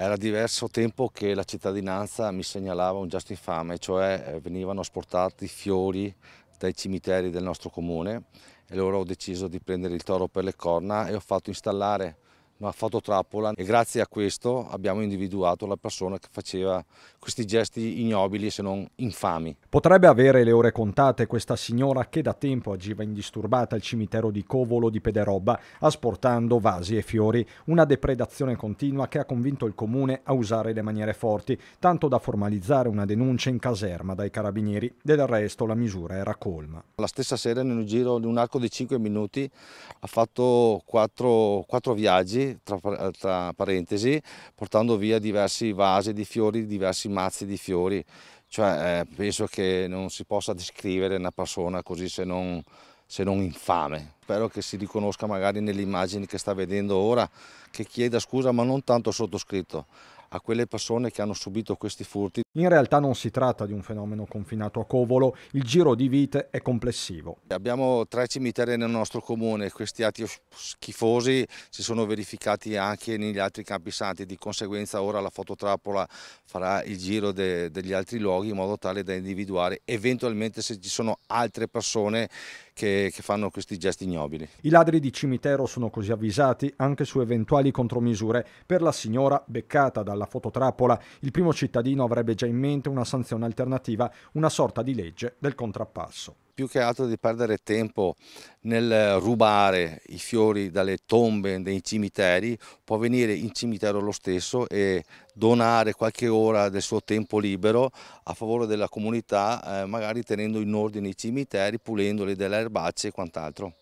Era diverso tempo che la cittadinanza mi segnalava un gesto infame, cioè eh, venivano asportati fiori dai cimiteri del nostro comune e allora ho deciso di prendere il toro per le corna e ho fatto installare mi ha fatto trappola e grazie a questo abbiamo individuato la persona che faceva questi gesti ignobili se non infami. Potrebbe avere le ore contate questa signora che da tempo agiva indisturbata al cimitero di Covolo di Pederobba asportando vasi e fiori, una depredazione continua che ha convinto il comune a usare le maniere forti, tanto da formalizzare una denuncia in caserma dai carabinieri. Del resto la misura era colma. La stessa sera nel giro di un arco di 5 minuti ha fatto 4, 4 viaggi tra, eh, tra parentesi, portando via diversi vasi di fiori, diversi mazzi di fiori. Cioè, eh, penso che non si possa descrivere una persona così se non, se non infame. Spero che si riconosca magari nelle immagini che sta vedendo ora, che chieda scusa ma non tanto sottoscritto, a quelle persone che hanno subito questi furti. In realtà non si tratta di un fenomeno confinato a Covolo, il giro di vite è complessivo. Abbiamo tre cimiteri nel nostro comune, questi atti schifosi si sono verificati anche negli altri campi santi, di conseguenza ora la fototrappola farà il giro de, degli altri luoghi in modo tale da individuare eventualmente se ci sono altre persone che, che fanno questi gesti ignobili. I ladri di cimitero sono così avvisati anche su eventuali contromisure per la signora beccata dal alla fototrappola, il primo cittadino avrebbe già in mente una sanzione alternativa, una sorta di legge del contrappasso. Più che altro di perdere tempo nel rubare i fiori dalle tombe dei cimiteri, può venire in cimitero lo stesso e donare qualche ora del suo tempo libero a favore della comunità, eh, magari tenendo in ordine i cimiteri, pulendoli delle erbacce e quant'altro.